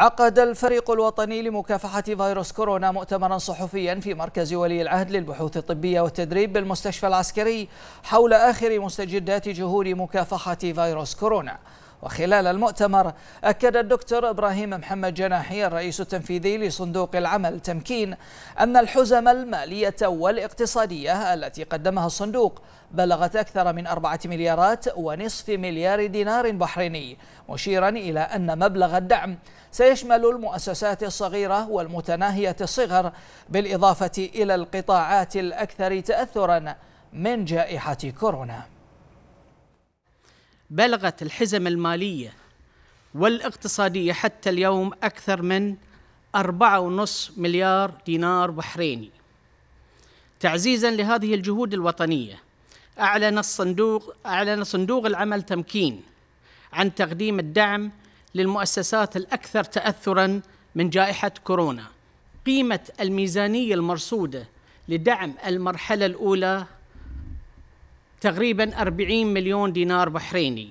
عقد الفريق الوطني لمكافحة فيروس كورونا مؤتمرا صحفيا في مركز ولي العهد للبحوث الطبية والتدريب بالمستشفى العسكري حول آخر مستجدات جهود مكافحة فيروس كورونا وخلال المؤتمر أكد الدكتور إبراهيم محمد جناحي الرئيس التنفيذي لصندوق العمل تمكين أن الحزم المالية والاقتصادية التي قدمها الصندوق بلغت أكثر من أربعة مليارات ونصف مليار دينار بحريني مشيرا إلى أن مبلغ الدعم سيشمل المؤسسات الصغيرة والمتناهية الصغر بالإضافة إلى القطاعات الأكثر تأثرا من جائحة كورونا بلغت الحزم المالية والاقتصادية حتى اليوم أكثر من أربعة ونصف مليار دينار بحريني تعزيزا لهذه الجهود الوطنية أعلن الصندوق أعلن صندوق العمل تمكين عن تقديم الدعم للمؤسسات الأكثر تأثرا من جائحة كورونا قيمة الميزانية المرصودة لدعم المرحلة الأولى تقريبا 40 مليون دينار بحريني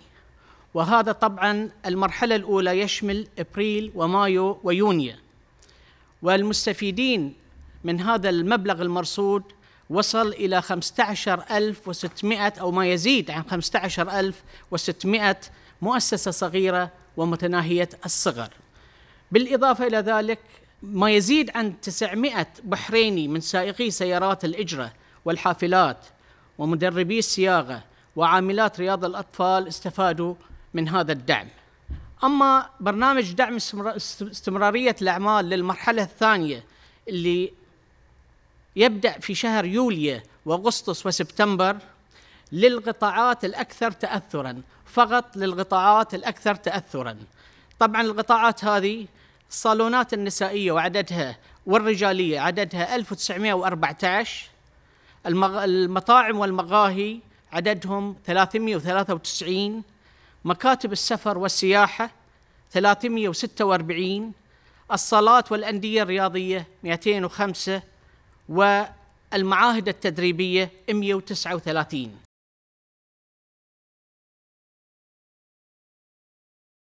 وهذا طبعا المرحلة الأولى يشمل أبريل ومايو ويونيو والمستفيدين من هذا المبلغ المرصود وصل إلى 15600 أو ما يزيد عن 15600 مؤسسة صغيرة ومتناهية الصغر بالإضافة إلى ذلك ما يزيد عن 900 بحريني من سائقي سيارات الإجرة والحافلات ومدربي الصياغه وعاملات رياض الاطفال استفادوا من هذا الدعم. اما برنامج دعم استمراريه الاعمال للمرحله الثانيه اللي يبدا في شهر يوليو واغسطس وسبتمبر للقطاعات الاكثر تاثرا فقط للقطاعات الاكثر تاثرا. طبعا القطاعات هذه الصالونات النسائيه وعددها والرجاليه عددها 1914 المطاعم والمقاهي عددهم 393 مكاتب السفر والسياحة 346 الصلاة والأندية الرياضية 205 والمعاهد التدريبية 139